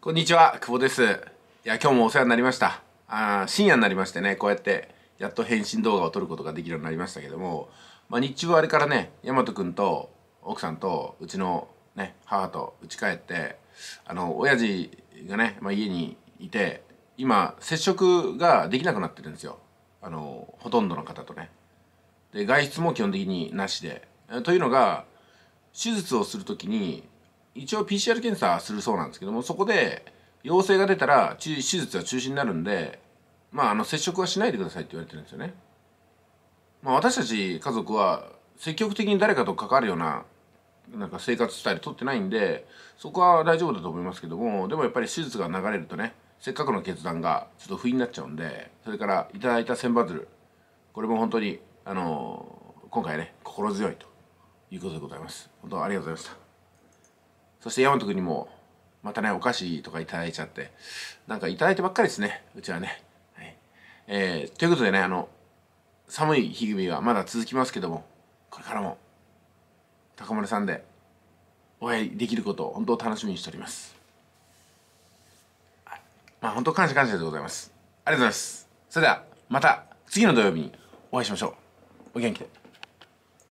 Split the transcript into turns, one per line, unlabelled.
こんにちは、久保です。いや、今日もお世話になりました。あ深夜になりましてね、こうやって、やっと返信動画を撮ることができるようになりましたけども、まあ、日中はあれからね、大和くんと奥さんと、うちのね、母と家帰って、あの、親父がね、まあ、家にいて、今、接触ができなくなってるんですよ。あの、ほとんどの方とね。で、外出も基本的になしで。というのが、手術をするときに、一応 PCR 検査するそうなんですけどもそこで陽性が出たら手術は中止になるんでまああの接触はしないでくださいって言われてるんですよね。まあ、私たち家族は積極的に誰かと関わるようななんか生活スタイル取ってないんでそこは大丈夫だと思いますけどもでもやっぱり手術が流れるとねせっかくの決断がちょっと不意になっちゃうんでそれからいただいた千羽鶴これも本当にあのー、今回ね心強いということでございます本当ありがとうございましたそして大和君にも、またね、お菓子とかいただいちゃって、なんかいただいてばっかりですね、うちはね。はい、えー、ということでね、あの、寒い日組はまだ続きますけども、これからも、高森さんで、お会いできることを本当楽しみにしております。まあ本当感謝感謝でございます。ありがとうございます。それでは、また次の土曜日にお会いしましょう。お元気で。